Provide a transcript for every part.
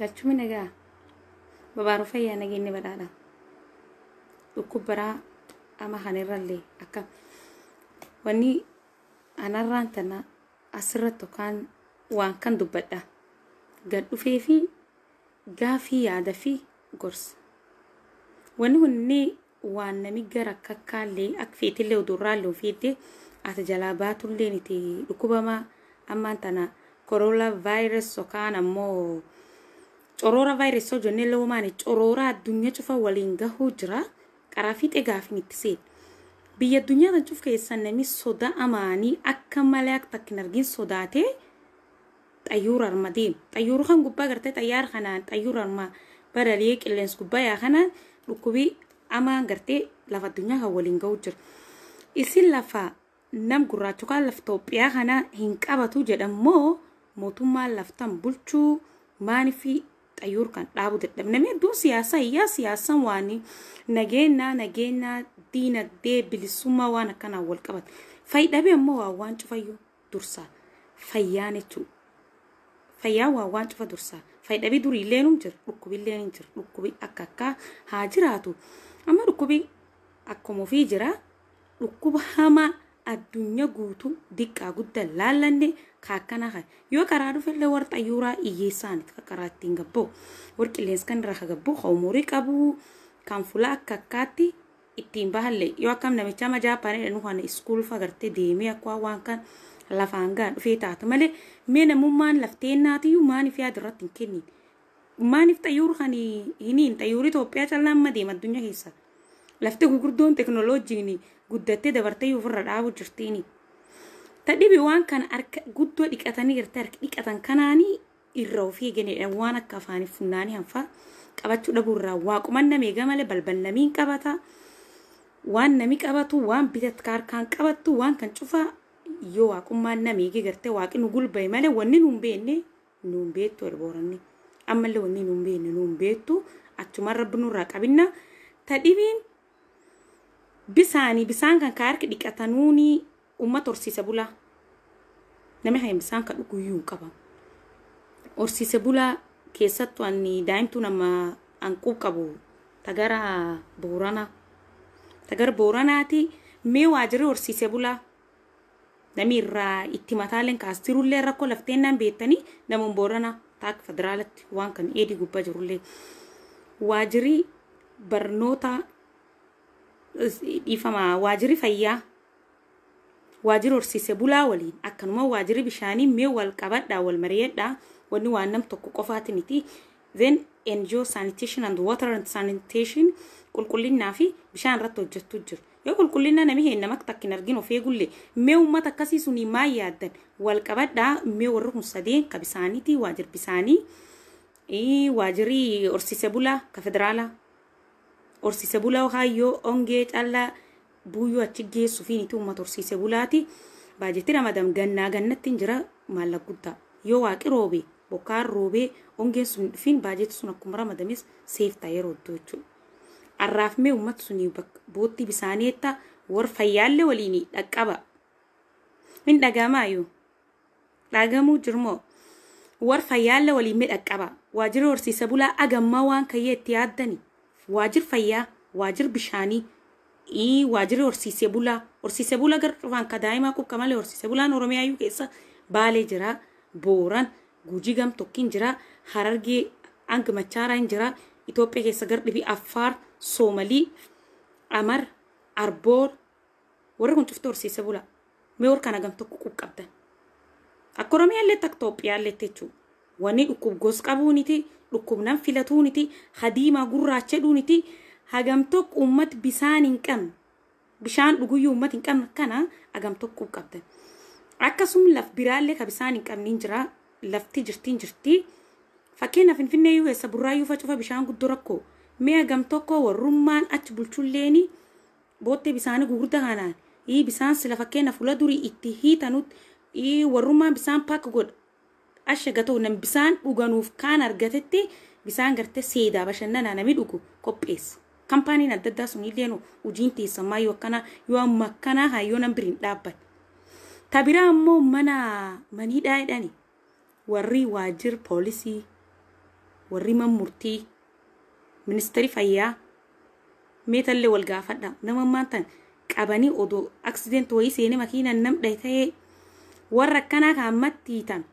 gachuma nagaa babaaruu fayyaa nageenni badhaadha dhukkubaraa ama hanirrallee akka wanni anarraan tana asirratti yookaan waan kan dubbadha gad dhufee fi gaafii yaada fi gorsa wanni hunni waan nami gara kakkaallee akka feetillee udurraallee ofiitti ati jalaa baatullee niti dhukkubamaa ammaan tana koroola vaayirasii yookaan ammoo Coroora vaayirasii hojjennee loomaanii coroora addunyaa cufa waliin gahuu jira. Qaraa fiixee gaafiin ittiseedha. Biyya addunyaa kan cuf keessaa namni sodaa amaanii akka malee akka takka hin argin sodaatee xayyuura arma deema. Xayyuura kan gubbaa gartee xayyaara kanaan xayyuura arma badalee qilleensi gubbaa yaa kanaan dhukkubii amaan gartee lafa addunyaa kan waliin gahuu jira. Isin lafa nam gurraachokaa lafa Itoophiyaa kana hin qabatu jedhammoo mootummaan laftan bulchuu maanii qayyuur kan dhaabu dadhabname hedduun siyaasaa iyyaa siyaasaan waan nageennaa nageennaa diinagdee bilisuma waan akkanaan wal qabata fayyidhabee immoo waa waan cufayyuu dursaa fayyaa jechuun fayyaa waa waan cufa dursaa fayyidhabii durii illeenuu jira dhukkubi illeenuu jira dhukkubi akka akka haa jiraatu amma dhukkubi akkuma ofii jira dhukkuba hamaa. addunyaa guutuu diqqaa guddaa laallanne kaakkana kan yoo karaa dhufe illee warra yuuraa iyyeessaanitti karaa ittiin gabboo warqilleensi kan irraa gabboo umurii qabu kan akka akkaatti ittiin yoo akkam namicha majaa baanee jedhu kan iskuul deemee akka waan kan lafaan gaa dhufee malee mee namummaan hin kennin xayyuur Itoophiyaa addunyaa keessa lafte gurguddoon teknooloojiin guddattee dabartee ofirra dhaabuu jirtiini. Tadhibi waan kana guddoo dhiqatanii irratti dhiqatan kanaanii irra ofii eeganiidhaan waan akka afaanii funnaanii hanfaa qabachuu dhabuu irraa waaquman namee qabata. Waan nami qabatu waan harkaan qabattu waan kan cufaa yoo waaqummaan namee gartee waaqni nu gulba'e malee wanni nuun beekne nuun beektu elbooranni ammallee wanni nuun beekne nuun beektu achumarra irraa qabinna tadhibiin bisaanii bisaan kan ka harki dhiqatanuuni uummata horsiisa bulaa namni hayin bisaan kan dhuguu iyyuu hin qaban bulaa keessattuu anni daa'imtuu nama hanquu qabu tagara booranaati mee waajiri horsiisa bulaa namni irraa itti mataaleen kaas jirullee rakkoo lafteennaan beektanii namoon booranaa taak federaalatti waan kan eedii gubbaa jirullee waajirri barnoota dhiifama waajirri fayyaa waajirri horsiise bulaa waliin akkanuma waajirri bishaanii mee wal qabadhaa wal mari'adhaa wanni waan nam tokko qofaati then NGO sanitation and water and sanitation bishaan irratti hojjechuu jiru yoo qulqullina nami hin nama takkin argin of eegulle mee uummata akkasii sunii maal yaaddan wal qabadhaa mee warri kun sadeen ka bisaaniiti waajir bisaanii bulaa ka federaalaa horsiise bulaa Ohaayyoo ongee callaa buuyyoo achi geessu fi nitii uummata horsiise bulaati. Baajetii ramadam gannaa gannatti jira maallaqa guddaa yoo waaqii roobee bokkaan roobee ongeen sun dhufiin baajetii sun akkuma ramadamis seeftaa yeroo iddoo jechuudha. Arraafmee uummata sunii bootti bisaanetta war fayyaallee waliin dhaqqaba. Hin dhagamaayyuu dhagamuu jirmoo war fayyaallee waliin dhaqqaba waajjira horsiisa bulaa agammaa waan kayyee itti yaaddanii. waajir fayyaa waajir bishaanii waajir horsiisee bulaa horsiisee bulaa gara dhufaan ka daa'imaa qubqa malee horsiisee bulaan oromiyaayyuu keessa baalee jiraa, booran gujii gamtokkiin jiraa, harargee hanga machaaraan jiraa, itoophiyaa keessa gara dhibii affaar soomalii amar arboor warri kun cufte horsiisee bulaa mee hor kana gamtokko qubqabdan akka oromiyaallee akka itoophiyaallee jechuudha. Wanni dhukkubgoos qabuuniti dhukkubnan filatuuniti hadiimaa gurraacha jedhuuniti hagam tokko uummati bisaan hin qabne bishaan dhuguyyuu uummati hin qabne kana hagam tokko qabdan. Akkasuma laf biraallee ka bisaan hin qabne lafti jirtiin jirti. Fakkeenya Finfinnee yoo eessa burraayyuu facufa bishaan guddoo rakkoo mi'a hagam tokko warrummaan achi bulchulleen boottee bisaanii gugurda kanaan bisaan sila fakkeenyaaf fuula durii itti hiitanutti warrummaan bisaan paakka godha. ashagatoo nan bisaan dhuganuuf kaan argatetti bisaan gartee seedaa bashannanaa nami dhugu qopheessa. Kampaaniin adda addaa sunillee hojiin teessamaa yoo akkanaa yoo akkanaa hayyoo nan biriin dhaabbata. Ta biraa immoo mana maniidhaa jedhani warri waajjir poolisii, warri man murtii, ministeeri fayyaa meetallee wal gaafadha. Nama maantan qabanii odoo aksideent wayii seenee makiinaan nam ta'ee warra akkanaa kaamatti hiitan.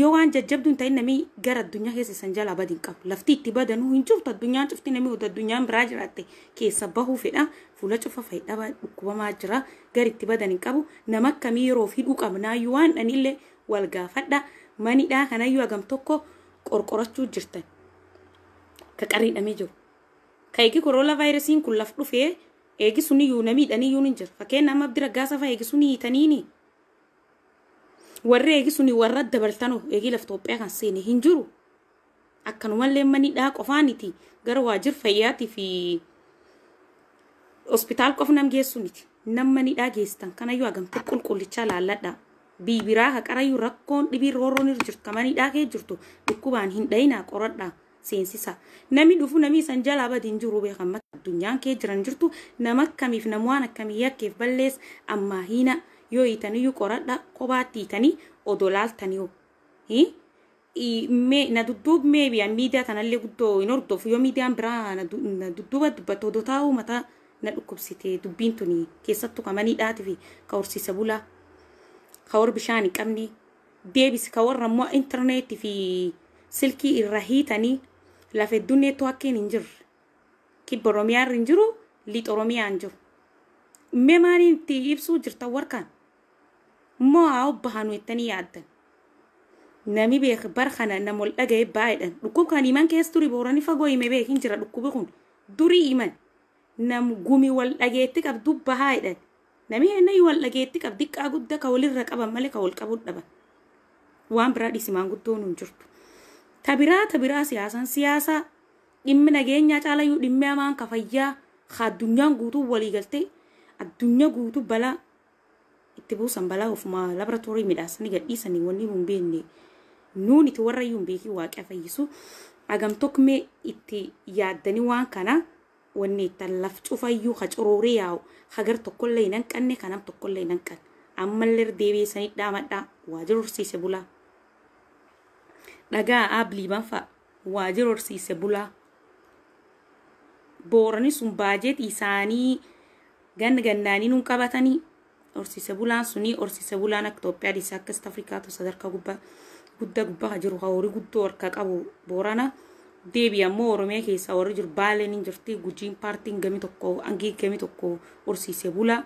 yoo waan jajjabduu hin ta'in namni gara addunyaa keessa isan jalaa badi qabu lafti itti badanuu hin cuftu addunyaan cufti namni hunda addunyaan biraa jiraatte keessa bahuu fedha fuula cufa fayyadha dhukkubamaa jira gara itti badan hin qabu nama akkamii yeroo fi dhuqabnaayyuu waan dhanillee wal gaafadha manidhaa kanayyuu agam tokko qorqorachuu jirtan ka qarriidhamee jiru. Ka eegi koroola vaayirasiin kun laf dhufee eegi suniyyuu namii iyyuu ni jira fakkeen nama abdira gaasafa warra eegi suni warra dabaltanuu eegii laf Itoophiyaa kan seene hin jiru. Akkanumallee manidhaa qofaaniti gara waajir fayyaatii fi hospitaal qofa nam geessu miti. Namma nidhaa geessitan kanayyuu hagamtee qulqullichaa laalladha. Bibiraa haqarayyu rakkoon dhibii roorroon jirtu kama nidhaa kee jirtu dhukkubaan hin dhayinaa qoradhaa. seensisa. Namni dhufu namni isaan jalaa badi hin jiru mataa addunyaan kee jiran jirtu nama akkamiif waan akkamii yakkeef ballees ammaa hiina. yoo hiitaniyyuu qoradha kophaatti hiitanii odolaaltanii ¿Eh? mee na dudduub meebi miidiyaa kanallee guddoo hin hordofu yoo miidiyaan biraa na dudduuba dubbatoodotaa uummata na dhukkubsite dubbiin tuni keessattuu kamanii dhaatii fi ka horsiisa bulaa ka hor bishaan hin qabne deebisi ka warra immoo intarneetii fi silkii irra hiitanii lafa hedduun neettoo akkeen hin jirre kibba Oromiyaan hin jiru lixa Oromiyaan jiru mee maaliin itti ibsuu jirtan warkaan Moo mo'aaw bahanu tani yaaddan nami beek barkana namol dhagaye baay'edhan dhukkubkaan iman keessa ture boorani fagoo hime beek hin jira dhukkubi kun durii iman. nam gumi wal dhageetti qabdu bahaay'edhan nami hennayi wal dhageetti qab diqqaa guddaa ka walirra qaban malee ka wal qabuun dhaban waan biraa dhisimaan guddoon hin jirtu tabiraa tabiraa siyaasaan siyaasaa dhimmi nageenyaa caalayyuu dhimme hamaan ka fayyaa ka addunyaan guutuu waliigaltee addunyaa guutuu balaa itti buusan balaa ofumaa laboratorii midhaasanii gadhiisanii wanni hin beekne nuun itti warra iyyuu hin beekin waaqaa fayyisu dhagam tokko mee itti yaaddanii waan kana wanni ittiin laf cufayyuu hacorooree yaa'u hagar tokkollee hin hanqanne kanam tokkollee hin anqan ammallee deebiisanii dhaamadhaa waajjira horsiise bulaa dhagaa aabliiban fa'a waajjira horsiise bulaa boorani sun baajeet isaanii ganna gannaanii nuun qabatanii horsiise bulaan sunii horsiise bulaan akka Itoophiyaa dhiisaa akka Afrikaa ta'u sadarkaa guddaa gubbaa jiru horii guddoo harka qabu Boorana deebi ammoo Oromiyaa keessaa warri jiru Baaleen hin jirti gujiin paartiin gami tokko hangii gami tokko horsiise bulaa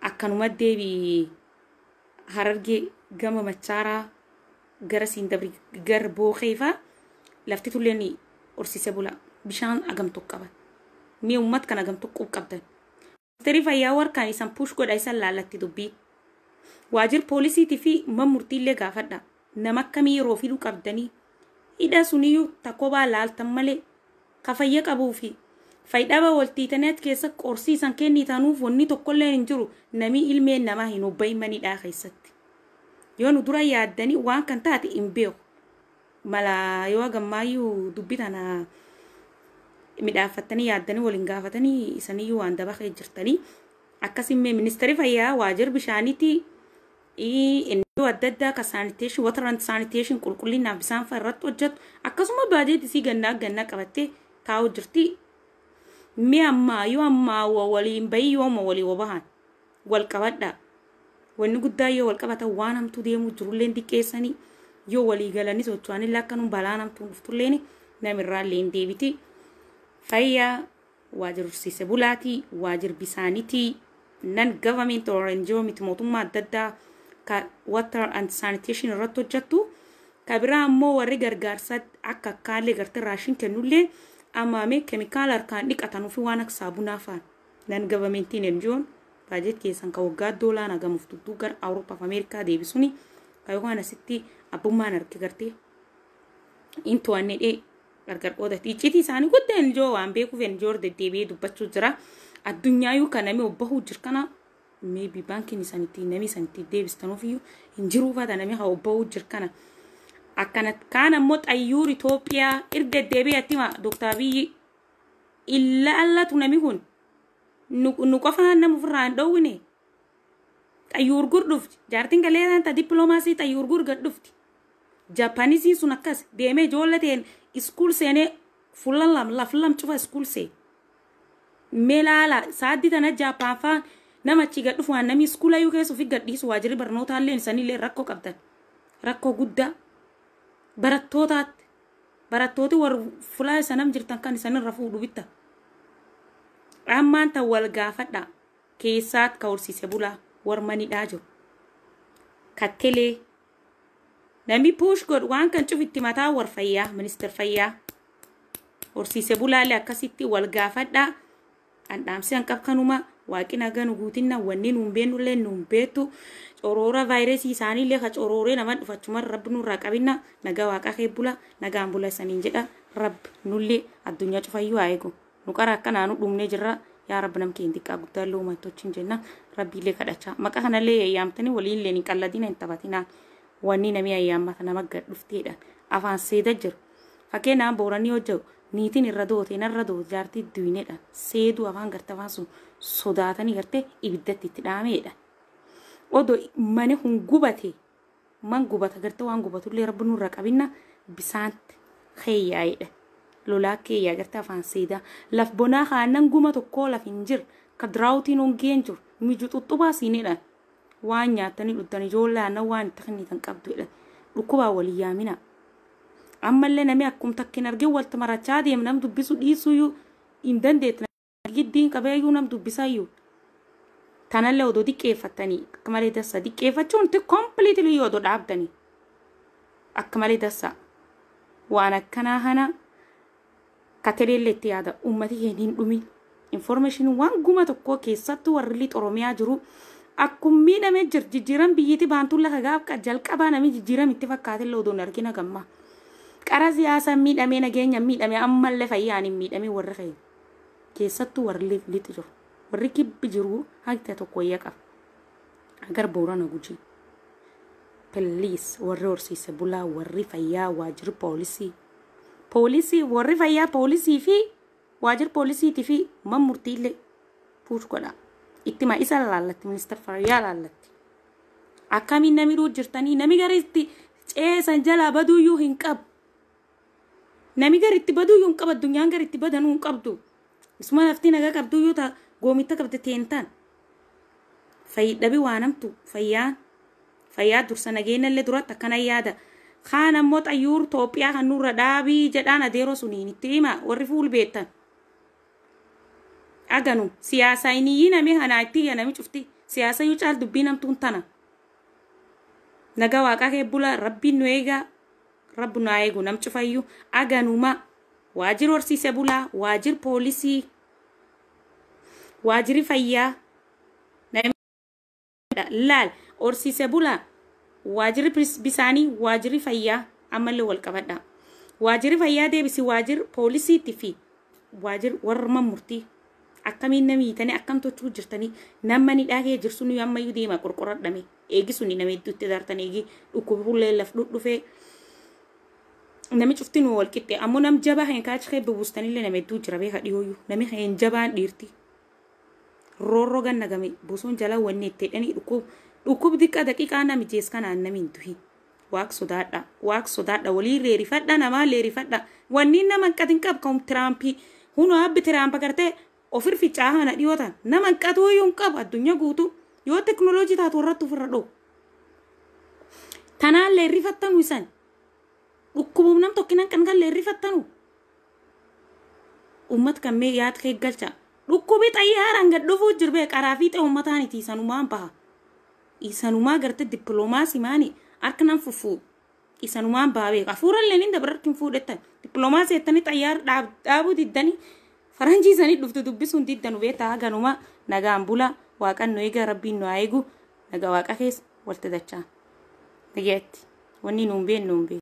akkanuma deebi Harargee gama Machaaraa gara Siindabri gara Booqee fa'aa lafti tulleen horsiise bulaa bishaan agamtoo qaba. Mee uummata kan agamtoo qub qabdan. fayyaa warkaan isaan push godha isaan laallatti dubbii waajir poolisiitii fi man murtiillee gaafadha nama akkamii yeroo fiduu qabdanii hidha suniyyuu takkobaa laaltan malee kafayya qabuu fi faayidhaa waltiitaniit keessa qorsii isaan kenni kennitaanuuf wanni tokkollee hin jiru namii ilmee namaa hin dha keessatti yoo nu dura yaaddanii waan kan taate hin beeku mala yoo gammaayyuu dubbi midhaanfattanii yaadanii waliin gaafatanii isaniyyuu waan dabaqee jirtanii akkasimmee ministeerri fayyaa waajjir bishaanitti inni adda addaa kan saaniteeshin watarant saaniteeshin qulqullinaaf bisaan fa'a irratti hojjetu akkasuma baajeetisii gannaa gannaa qabattee taa'u jirti. Mee ammaa yoo ammaa waliin bayii yooma walii wabahan wal qabadha. guddaa yoo wal qabatan waan hamtuu deemuu jirulleen diqqeessanii yoo walii galanii socho'anii lakkanuun balaa namtuu dhuftulleen namirraallee hin deebiti. fayyaa waajirri bulaati waajir bisaanitii nan gavament oranjoo miti mootummaa adda addaa ka water and sanitation irratti hojjettu ka biraa ammoo warri gargaarsa akka akkaallee garte raashin kennullee ammaame keemikaala harkaan dhiqatanuu fi waan akka saabunaa fa'an nan gavamentiin enjoon baajet keessan ka waggaa doolaan hagamuuf tuttuu gara fi ameerikaa deebisuni ka yookaan asitti abbummaan arge gartee into'anne dhee gargar iccitii isaanii guddeen ijoo waan beekuuf ijoo deddeebi'ee dubbachuu jira addunyaa kaname obbahu jir kana meebii baankiin isanitti namni isanitti deebistanuuf hin jiruufata namni haa obbahu jir kana akkanat kaan ammoo xayyuur Itoophiyaa erga deddeebi'ee attima dooktar biyyi illallatu namni kun nu qofaa nam ofirraa hin dhowwine xayyuurgur dhufti jaartiin galeeraan dippiloomaasii xayyuurgur gad dhufti sun akkas deemee ijoollee ta'een school से यानी फुल्लम लफलम चुफा school से meelaala saaddi tana jaapaafaa nama chiga dhufu waan namni iskuula yuu keessa ofii gadhiisu waajirri barnootaa illee isaaniillee rakkoo qabdan rakkoo guddaa barattootaatti barattooti war fulaa isanam jirtan kan isanirra fuudhu bitta dhammaan tan wal gaafadha keessaat ka horsiise bulaa warmanidhaa jiru kattelee namni puush godhu waan kan cufitti mataa war fayyaa ministeer fayyaa horsiise bulaale akkasitti wal gaafadhaa handhaamsi hanqabkanuma waaqina ganu guutinna wanni nuun beennu illee nuun beettu coroora vaayirasii isaanii illee ka corooree nama dhufachumaan rabbi nurraa qabinna nagaa waaqa keebbula nagaan bula isaniin jedha rabbi nullee addunyaa cufayyuu haa eegu nu qara akkanaanu dhumnee jirra yaa rabbi nam keen xiqqaa guddaa loo mattochiin jenna rabbiillee kadhacha maqa kanallee yaayyaamtanii waliin illee hin qalladina hin taphatinaa. wanni namni ayyaamata nama dhufteedha afaan seeda jiru fakkeenyaaf booranii hojjetu niitiin irra doote narra doote jaartii duwwineedha seeduu afaan garte afaan sun sodaatanii garte ibiddatti itti dhaameedha. Odoo mana kun gubate man gubata garte waan gubatullee rabbi nurra qabinna bisaanti keeyyaa'eedha. Lolaa keeyyaa gartee afaan seedaa laf bonaa haanan guma tokkoo laf hin jiru ka diraawutiin hongeen jiru mijuu xuxxubaa siineedhaan. waan nyaatanii dhugdan ijoollaa aannan waan itti kennitan qabdu jedhan dhukkubaa walii yaamina. Ammallee namni akkuma takkiin marachaa deemu nam dubbisu dhiisuu hin dandeettu. Giddiin qabeeyyuu nam dubbisayyuu. Tanallee odoo diqqeeffattanii akka malee dassa diqqeeffachuun kompiliitilii odoo dhaabdanii akka malee dassa waan akkanaa hana katereellee itti yaada ummati keenya hin dhumin. Informeeshiniin waan guma tokkoo keessatti warri xoromiyaa jiru. akkummiidhamee jira jijjiiran biyyitti baantuun lafa gaaf jalqabaa namni jijjiiram itti fakkaate illee oduun argina gammaa. qara siyaasaan miidhamee nageenya miidhamee ammallee fayyaan hin miidhamee warra fayyu keessattuu warri lixi jiru warri kibbi jiru haqta tokko qaba agar boorana gujii pilliis warri horsiise bulaa warri fayyaa waajjirri poolisii poolisii warri fayyaa poolisii fi waajjirri poolisiitii fi mammurtiillee fuush godha. itti maa'isa laallatti ministeera fayyaa laallatti akkamiin nami ruu jirtanii nami garitti itti ceesan jalaa baduuyyuu hin qabu nami garitti itti hin qabu addunyaan gara badanuu hin qabdu isuma lafti nagaa qabduuyyuu ta'a goomitta qabde teentaan fayyidhabi waanamtu fayyaan fayyaa dursa nageenyallee duratti akkana yaada kaan ammoo xayyuur Itoophiyaa kan nurra dhaabii jedhaan adeeroo suniin itti warri fuul beektan. aganu siyaasa inni hanaa itti yanami cufti siyaasa yoo caal dubbii namtuun tana naga waaqaa bulaa rabbiin nu eegaa rabbu naa eegu nam cufayyuu aganuma waajir horsiise bulaa waajir poolisii waajiri fayyaa laal horsiise bulaa waajirri bisaanii waajirri fayyaa ammallee wal qabadha waajirri fayyaa deebisi waajir poolisiitti fi waajir warra murtii akkamiin namiitanii akkamtochuu jirtanii nama ni dhahee jirsu nuyi ammayyuu deema qorqorradhame eegi suni nama hedduutti dartan eegi dhukkubullee laf dhudhufee nami cufti nu walqixxe ammoo nam jabaa hin kaachikee bubuustanillee nama hedduu jira beeka dhiyooyyuu nami hin jabaan dhiirti roorroo gannagame buusoon jalaa wanni itti hedhanii dhukkub dhukkub diqqa daqiiqaa na mijees kanaan nami hin tuhi. waaq sodaadha waaq sodaadha walii leerifadha namaa leerifadha wanni nama qatin qabka tiraampi hunaa bitiraampa gartee ofir ficaahana dhiyootaan nama qatuu hin qabu addunyaa guutuu yoo teknooloojii taatu warratti ofirra dhoo. Tanaallee irrifattanu isan dhukkubuuf nam tokkinan qanqallee irrifattanu. Uummat kan mee kee galcha dhukkubi xayyaaraan gad dhufuuf jirbee qaraa fiixee uummataaniti isanumaan baha. Isanumaa gartee dippiloomaasii maani harka nan fuffuu isanumaan baha beeka hafuurallee ni dabarratti hin fuudhettan dippiloomaasii jettanii xayyaara dhaabuu diddanii faranjii sanii dhuftu dubbisuun diddan beetaa ganuma nagaan bula waaqannoo nu eega rabbiin nu eegu naga waaqa keessa waltatacha dhageetti wanni nuun been hin beeku.